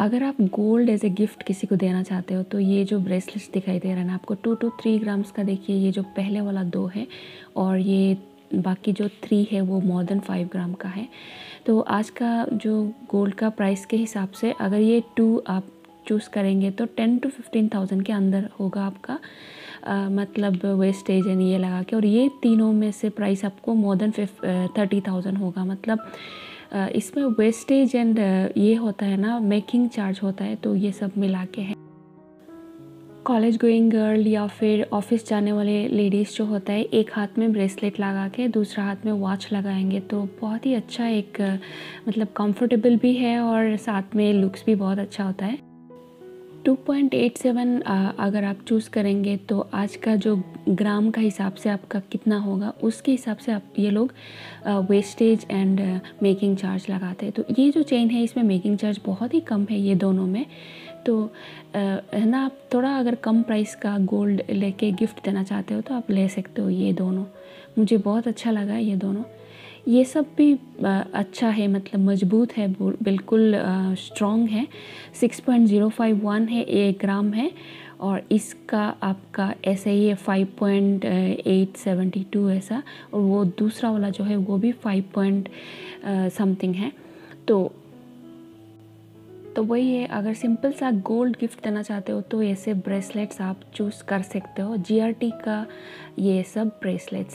अगर आप gold as a gift किसी को देना चाहते हो तो ये जो ब्रेसलेट्स दिखाई दे रहा है ना आपको टू टू थ्री ग्राम्स का देखिए ये जो पहले वाला दो है और ये बाकी जो थ्री है वो मोर देन फाइव ग्राम का है तो आज का जो गोल्ड का प्राइस के हिसाब से अगर ये टू आप चूज़ करेंगे तो टेन टू फिफ्टीन थाउजेंड के अंदर होगा आपका आ, मतलब वेस्टेज यानी ये लगा के और ये तीनों में से प्राइस आपको मोर देन फिफ थर्टी थाउजेंड होगा मतलब इसमें वेस्टेज एंड ये होता है ना मेकिंग चार्ज होता है तो ये सब मिला के है कॉलेज गोइंग गर्ल या फिर ऑफिस जाने वाले लेडीज़ जो होता है एक हाथ में ब्रेसलेट लगा के दूसरा हाथ में वॉच लगाएंगे तो बहुत ही अच्छा एक मतलब कंफर्टेबल भी है और साथ में लुक्स भी बहुत अच्छा होता है 2.87 अगर आप चूज़ करेंगे तो आज का जो ग्राम का हिसाब से आपका कितना होगा उसके हिसाब से आप ये लोग वेस्टेज एंड मेकिंग चार्ज लगाते हैं तो ये जो चेन है इसमें मेकिंग चार्ज बहुत ही कम है ये दोनों में तो है ना आप थोड़ा अगर कम प्राइस का गोल्ड लेके गिफ्ट देना चाहते हो तो आप ले सकते हो ये दोनों मुझे बहुत अच्छा लगा ये दोनों ये सब भी अच्छा है मतलब मजबूत है बिल्कुल स्ट्रॉन्ग है 6.051 है एक ग्राम है और इसका आपका ऐसा ही है टू ऐसा और वो दूसरा वाला जो है वो भी 5. समथिंग है तो तो वही है अगर सिंपल सा गोल्ड गिफ्ट देना चाहते हो तो ऐसे ब्रेसलेट्स आप चूज़ कर सकते हो जीआरटी का ये सब ब्रेसलेट्स